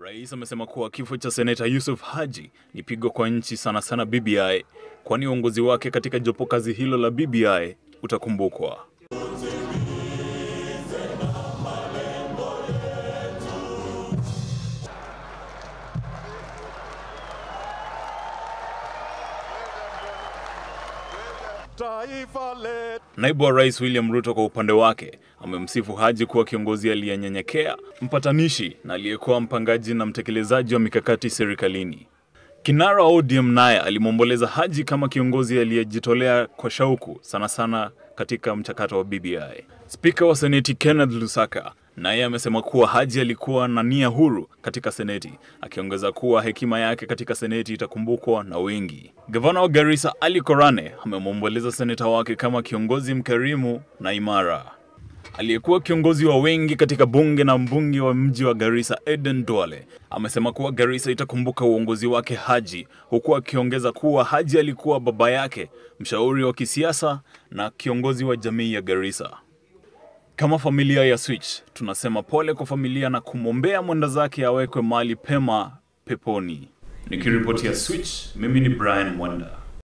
Rais amesema kuwa kifo cha seneta Yusuf Haji ni pigo kwa nchi sana sana BBI, kwani uongozi wake katika jopo kazi hilo la BBI utakumbukwa. taifa letu. Naibu wa Rais William Ruto kwa upande wake amemsifu Haji kuwa kiongozi aliyenyenyekea, mpatanishi na aliyekuwa mpangaji na mtekelezaji wa mikakati serikalini. Kinara wa ODM naye alimwomboleza Haji kama kiongozi aliyejitolea kwa shauku sana sana katika mchakato wa BBI. Spika wa Seneti Kenneth Lusaka Naye amesema kuwa Haji alikuwa na nia huru katika Seneti, akiongeza kuwa hekima yake katika Seneti itakumbukwa na wengi. Gavana wa Garissa Ali Korane amemwomboleza seneta wake kama kiongozi mkarimu na imara. Aliyekuwa kiongozi wa wengi katika bunge na mbunge wa mji wa Garissa Eden Duale amesema kuwa Garissa itakumbuka uongozi wake Haji, huku akiongeza kuwa Haji alikuwa baba yake, mshauri wa kisiasa na kiongozi wa jamii ya Garissa. Kama familia ya Switch tunasema pole kwa familia na kumwombea mwenda zake awekwe mahali pema peponi. Nikiripotia Switch, mimi ni Brian Mwenda.